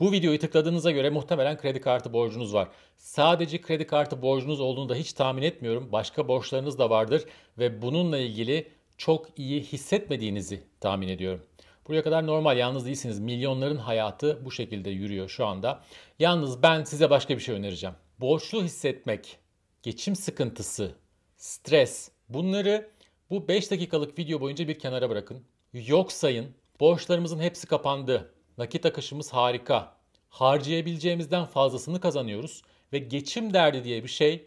Bu videoyu tıkladığınıza göre muhtemelen kredi kartı borcunuz var. Sadece kredi kartı borcunuz olduğunu da hiç tahmin etmiyorum. Başka borçlarınız da vardır ve bununla ilgili çok iyi hissetmediğinizi tahmin ediyorum. Buraya kadar normal yalnız değilsiniz. Milyonların hayatı bu şekilde yürüyor şu anda. Yalnız ben size başka bir şey önereceğim. Borçlu hissetmek, geçim sıkıntısı, stres bunları bu 5 dakikalık video boyunca bir kenara bırakın. Yok sayın. Borçlarımızın hepsi kapandı. Nakit akışımız harika. Harcayabileceğimizden fazlasını kazanıyoruz ve geçim derdi diye bir şey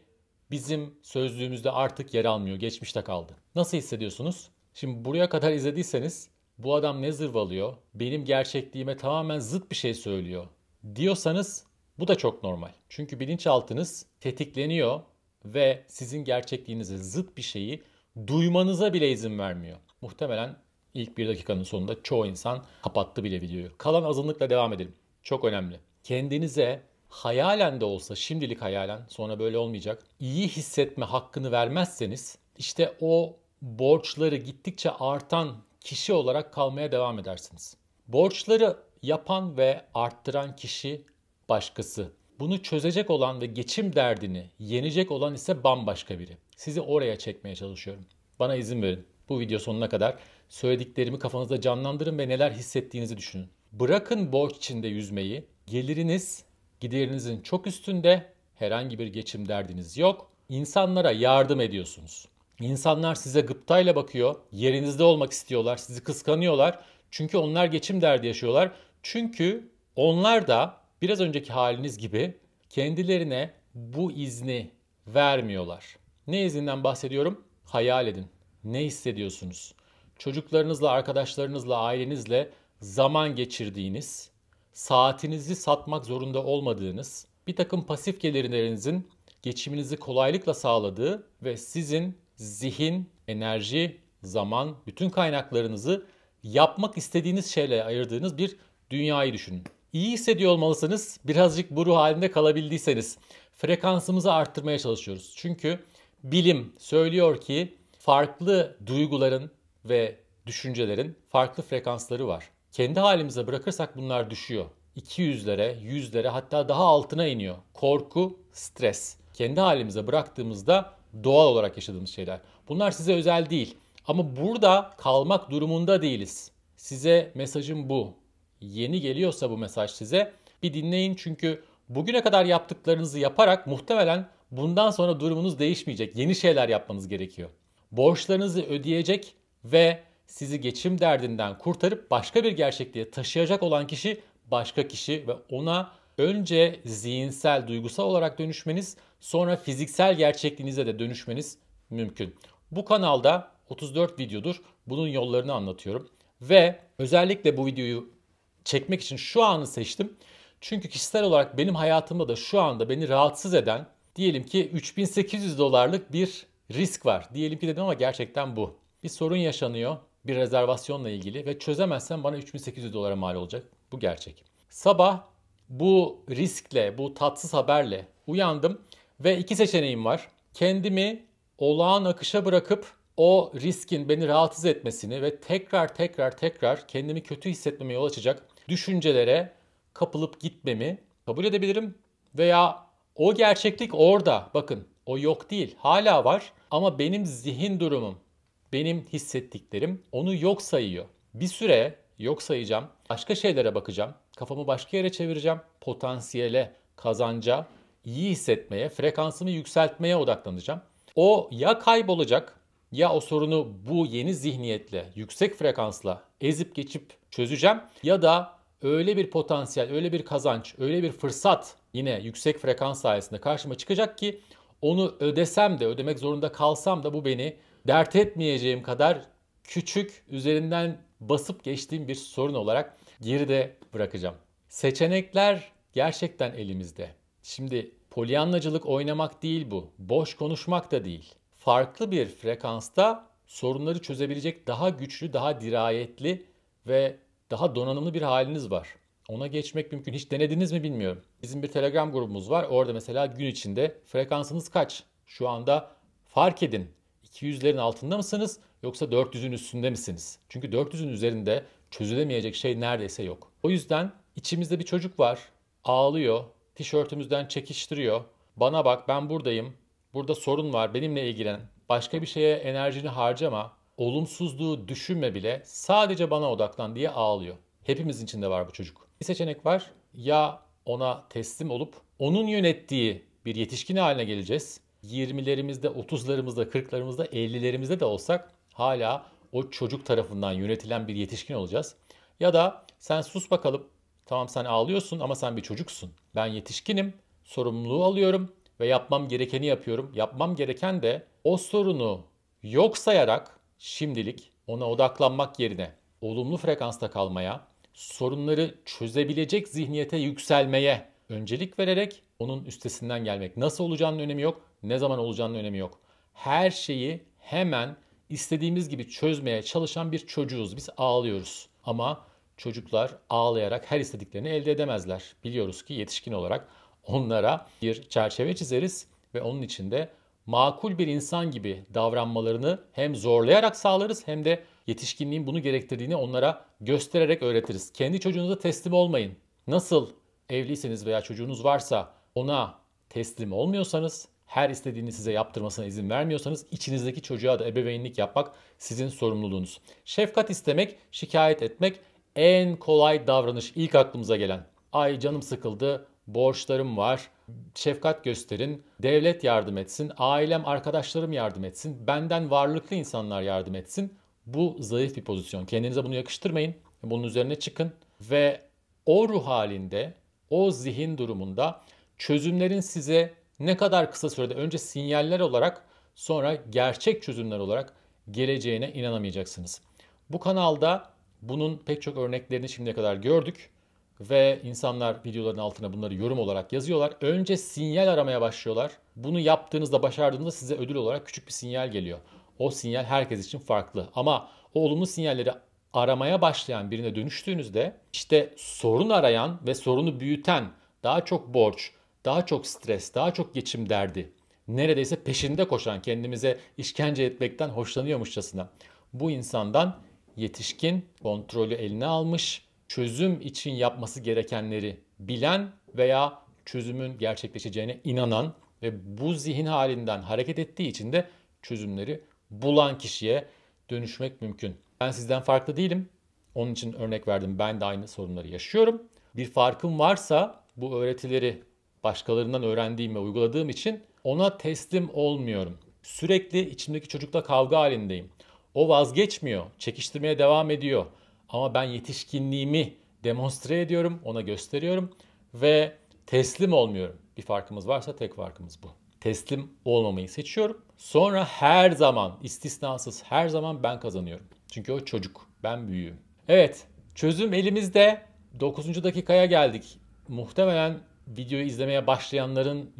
bizim sözlüğümüzde artık yer almıyor. Geçmişte kaldı. Nasıl hissediyorsunuz? Şimdi buraya kadar izlediyseniz bu adam ne zırvalıyor? Benim gerçekliğime tamamen zıt bir şey söylüyor diyorsanız bu da çok normal. Çünkü bilinçaltınız tetikleniyor ve sizin gerçekliğinize zıt bir şeyi duymanıza bile izin vermiyor. Muhtemelen İlk bir dakikanın sonunda çoğu insan kapattı bile videoyu. Kalan azınlıkla devam edelim. Çok önemli. Kendinize hayalen de olsa şimdilik hayalen sonra böyle olmayacak. İyi hissetme hakkını vermezseniz işte o borçları gittikçe artan kişi olarak kalmaya devam edersiniz. Borçları yapan ve arttıran kişi başkası. Bunu çözecek olan ve geçim derdini yenecek olan ise bambaşka biri. Sizi oraya çekmeye çalışıyorum. Bana izin verin. Bu video sonuna kadar Söylediklerimi kafanızda canlandırın ve neler hissettiğinizi düşünün. Bırakın borç içinde yüzmeyi. Geliriniz giderinizin çok üstünde. Herhangi bir geçim derdiniz yok. İnsanlara yardım ediyorsunuz. İnsanlar size gıptayla bakıyor. Yerinizde olmak istiyorlar. Sizi kıskanıyorlar. Çünkü onlar geçim derdi yaşıyorlar. Çünkü onlar da biraz önceki haliniz gibi kendilerine bu izni vermiyorlar. Ne izinden bahsediyorum? Hayal edin. Ne hissediyorsunuz? çocuklarınızla, arkadaşlarınızla, ailenizle zaman geçirdiğiniz, saatinizi satmak zorunda olmadığınız, bir takım pasif gelirlerinizin geçiminizi kolaylıkla sağladığı ve sizin zihin, enerji, zaman, bütün kaynaklarınızı yapmak istediğiniz şeyle ayırdığınız bir dünyayı düşünün. İyi hissediyor olmalısınız. Birazcık bu ruh halinde kalabildiyseniz frekansımızı arttırmaya çalışıyoruz. Çünkü bilim söylüyor ki farklı duyguların, ve düşüncelerin farklı frekansları var. Kendi halimize bırakırsak bunlar düşüyor. 200'lere, 100'lere hatta daha altına iniyor. Korku, stres. Kendi halimize bıraktığımızda doğal olarak yaşadığımız şeyler. Bunlar size özel değil. Ama burada kalmak durumunda değiliz. Size mesajım bu. Yeni geliyorsa bu mesaj size bir dinleyin çünkü bugüne kadar yaptıklarınızı yaparak muhtemelen bundan sonra durumunuz değişmeyecek. Yeni şeyler yapmanız gerekiyor. Borçlarınızı ödeyecek ve sizi geçim derdinden kurtarıp başka bir gerçekliğe taşıyacak olan kişi başka kişi ve ona önce zihinsel, duygusal olarak dönüşmeniz, sonra fiziksel gerçekliğinize de dönüşmeniz mümkün. Bu kanalda 34 videodur. Bunun yollarını anlatıyorum ve özellikle bu videoyu çekmek için şu anı seçtim. Çünkü kişisel olarak benim hayatımda da şu anda beni rahatsız eden diyelim ki 3800 dolarlık bir risk var. Diyelim ki dedim ama gerçekten bu. Bir sorun yaşanıyor bir rezervasyonla ilgili ve çözemezsem bana 3800 dolara mal olacak. Bu gerçek. Sabah bu riskle, bu tatsız haberle uyandım ve iki seçeneğim var. Kendimi olağan akışa bırakıp o riskin beni rahatsız etmesini ve tekrar tekrar tekrar kendimi kötü hissetmeme yol açacak düşüncelere kapılıp gitmemi kabul edebilirim veya o gerçeklik orada bakın o yok değil hala var ama benim zihin durumum benim hissettiklerim onu yok sayıyor. Bir süre yok sayacağım, başka şeylere bakacağım, kafamı başka yere çevireceğim, potansiyele, kazanca, iyi hissetmeye, frekansımı yükseltmeye odaklanacağım. O ya kaybolacak ya o sorunu bu yeni zihniyetle, yüksek frekansla ezip geçip çözeceğim ya da öyle bir potansiyel, öyle bir kazanç, öyle bir fırsat yine yüksek frekans sayesinde karşıma çıkacak ki onu ödesem de, ödemek zorunda kalsam da bu beni dert etmeyeceğim kadar küçük, üzerinden basıp geçtiğim bir sorun olarak geride bırakacağım. Seçenekler gerçekten elimizde. Şimdi polyanlacılık oynamak değil bu. Boş konuşmak da değil. Farklı bir frekansta sorunları çözebilecek daha güçlü, daha dirayetli ve daha donanımlı bir haliniz var. Ona geçmek mümkün. Hiç denediniz mi bilmiyorum. Bizim bir Telegram grubumuz var. Orada mesela gün içinde frekansınız kaç? Şu anda fark edin 200'lerin altında mısınız yoksa 400'ün üstünde misiniz? Çünkü 400'ün üzerinde çözülemeyecek şey neredeyse yok. O yüzden içimizde bir çocuk var, ağlıyor, tişörtümüzden çekiştiriyor. Bana bak ben buradayım, burada sorun var benimle ilgilen. Başka bir şeye enerjini harcama, olumsuzluğu düşünme bile sadece bana odaklan diye ağlıyor. Hepimizin içinde var bu çocuk. Bir seçenek var ya ona teslim olup onun yönettiği bir yetişkin haline geleceğiz 20'lerimizde, 30'larımızda, 40'larımızda, 50'lerimizde de olsak hala o çocuk tarafından yönetilen bir yetişkin olacağız. Ya da sen sus bakalım. Tamam sen ağlıyorsun ama sen bir çocuksun. Ben yetişkinim, sorumluluğu alıyorum ve yapmam gerekeni yapıyorum. Yapmam gereken de o sorunu yok sayarak şimdilik ona odaklanmak yerine olumlu frekansta kalmaya, sorunları çözebilecek zihniyete yükselmeye öncelik vererek onun üstesinden gelmek nasıl olacağının önemi yok ne zaman olacağının önemi yok. Her şeyi hemen istediğimiz gibi çözmeye çalışan bir çocuğuz. Biz ağlıyoruz ama çocuklar ağlayarak her istediklerini elde edemezler. Biliyoruz ki yetişkin olarak onlara bir çerçeve çizeriz ve onun içinde makul bir insan gibi davranmalarını hem zorlayarak sağlarız hem de yetişkinliğin bunu gerektirdiğini onlara göstererek öğretiriz. Kendi çocuğunuza teslim olmayın. Nasıl evliyseniz veya çocuğunuz varsa ona teslim olmuyorsanız her istediğini size yaptırmasına izin vermiyorsanız içinizdeki çocuğa da ebeveynlik yapmak sizin sorumluluğunuz. Şefkat istemek, şikayet etmek en kolay davranış ilk aklımıza gelen. Ay canım sıkıldı, borçlarım var, şefkat gösterin, devlet yardım etsin, ailem, arkadaşlarım yardım etsin, benden varlıklı insanlar yardım etsin. Bu zayıf bir pozisyon. Kendinize bunu yakıştırmayın. Bunun üzerine çıkın ve o ruh halinde, o zihin durumunda çözümlerin size ne kadar kısa sürede önce sinyaller olarak sonra gerçek çözümler olarak geleceğine inanamayacaksınız. Bu kanalda bunun pek çok örneklerini şimdiye kadar gördük ve insanlar videoların altına bunları yorum olarak yazıyorlar. Önce sinyal aramaya başlıyorlar. Bunu yaptığınızda, başardığınızda size ödül olarak küçük bir sinyal geliyor. O sinyal herkes için farklı ama o olumlu sinyalleri aramaya başlayan birine dönüştüğünüzde işte sorun arayan ve sorunu büyüten daha çok borç, daha çok stres, daha çok geçim derdi, neredeyse peşinde koşan, kendimize işkence etmekten hoşlanıyormuşçasına bu insandan yetişkin, kontrolü eline almış, çözüm için yapması gerekenleri bilen veya çözümün gerçekleşeceğine inanan ve bu zihin halinden hareket ettiği için de çözümleri bulan kişiye dönüşmek mümkün. Ben sizden farklı değilim. Onun için örnek verdim. Ben de aynı sorunları yaşıyorum. Bir farkım varsa bu öğretileri başkalarından öğrendiğim ve uyguladığım için ona teslim olmuyorum. Sürekli içimdeki çocukla kavga halindeyim. O vazgeçmiyor, çekiştirmeye devam ediyor. Ama ben yetişkinliğimi demonstre ediyorum, ona gösteriyorum ve teslim olmuyorum. Bir farkımız varsa tek farkımız bu. Teslim olmamayı seçiyorum. Sonra her zaman istisnasız her zaman ben kazanıyorum. Çünkü o çocuk, ben büyüğüm. Evet, çözüm elimizde. 9. dakikaya geldik. Muhtemelen videoyu izlemeye başlayanların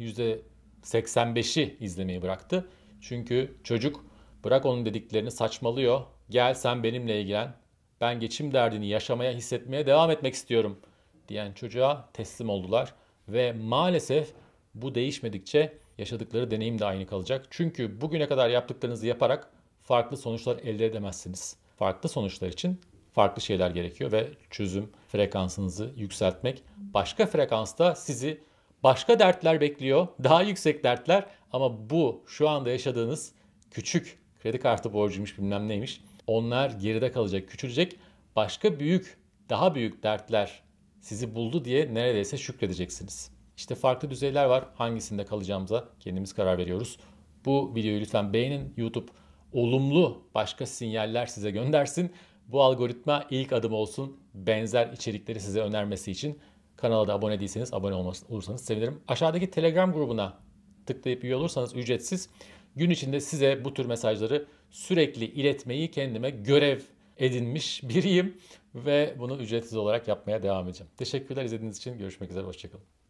%85'i izlemeyi bıraktı. Çünkü çocuk bırak onun dediklerini saçmalıyor. Gel sen benimle ilgilen. Ben geçim derdini yaşamaya, hissetmeye devam etmek istiyorum diyen çocuğa teslim oldular ve maalesef bu değişmedikçe yaşadıkları deneyim de aynı kalacak. Çünkü bugüne kadar yaptıklarınızı yaparak farklı sonuçlar elde edemezsiniz. Farklı sonuçlar için farklı şeyler gerekiyor ve çözüm frekansınızı yükseltmek. Başka frekansta sizi başka dertler bekliyor. Daha yüksek dertler ama bu şu anda yaşadığınız küçük kredi kartı borcuymuş bilmem neymiş. Onlar geride kalacak, küçülecek. Başka büyük, daha büyük dertler sizi buldu diye neredeyse şükredeceksiniz. İşte farklı düzeyler var. Hangisinde kalacağımıza kendimiz karar veriyoruz. Bu videoyu lütfen beğenin. YouTube olumlu başka sinyaller size göndersin bu algoritma ilk adım olsun benzer içerikleri size önermesi için kanala da abone değilseniz abone olursanız sevinirim. Aşağıdaki Telegram grubuna tıklayıp üye olursanız ücretsiz gün içinde size bu tür mesajları sürekli iletmeyi kendime görev edinmiş biriyim ve bunu ücretsiz olarak yapmaya devam edeceğim. Teşekkürler izlediğiniz için. Görüşmek üzere. Hoşçakalın.